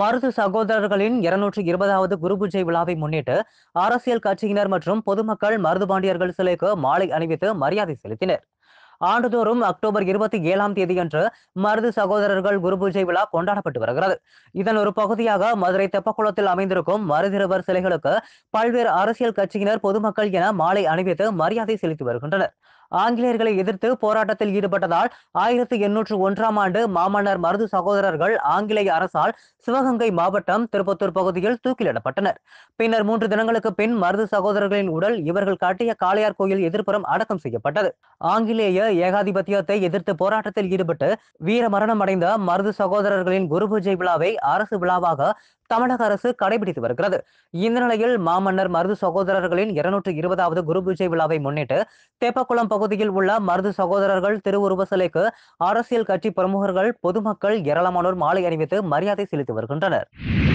மருது சகோதரர்களின் இருநூற்றி இருபதாவது குரு பூஜை விழாவை முன்னிட்டு அரசியல் கட்சியினர் மற்றும் பொதுமக்கள் மருது பாண்டியர்கள் சிலைக்கு மாலை அணிவித்து மரியாதை செலுத்தினர் ஆண்டுதோறும் அக்டோபர் இருபத்தி ஏழாம் தேதியன்று மருது சகோதரர்கள் குரு பூஜை விழா கொண்டாடப்பட்டு வருகிறது இதன் ஒரு பகுதியாக மதுரை தெப்பக்குளத்தில் அமைந்திருக்கும் மருதிரவர் சிலைகளுக்கு பல்வேறு அரசியல் கட்சியினர் பொதுமக்கள் என மாலை அணிவித்து மரியாதை செலுத்தி வருகின்றனர் ஆங்கிலேயர்களை எதிர்த்து போராட்டத்தில் ஈடுபட்டதால் ஆயிரத்தி எண்ணூற்று ஒன்றாம் ஆண்டு மாமன்னர் மருது சகோதரர்கள் ஆங்கிலேய அரசால் சிவகங்கை மாவட்டம் திருப்பத்தூர் பகுதியில் தூக்கிலிடப்பட்டனர் பின்னர் மூன்று தினங்களுக்கு பின் மருது சகோதரர்களின் உடல் இவர்கள் காட்டிய காளையார் கோயில் எதிர்ப்புறம் அடக்கம் செய்யப்பட்டது ஆங்கிலேய ஏகாதிபத்தியத்தை எதிர்த்து போராட்டத்தில் ஈடுபட்டு வீர மரணம் அடைந்த மருது சகோதரர்களின் குரு பூஜை விழாவை அரசு விழாவாக தமிழக அரசு கடைபிடித்து வருகிறது இந்த நிலையில் மாமன்னர் மருது சகோதரர்களின் இருநூற்று இருபதாவது குரு பூஜை விழாவை முன்னிட்டு தேப்பக்குளம் பகுதியில் உள்ள மருது சகோதரர்கள் திருவுருவ சிலைக்கு அரசியல் கட்சி பிரமுகர்கள் பொதுமக்கள் ஏராளமானோர் மாலை அணிவித்து மரியாதை செலுத்தி வருகின்றனர்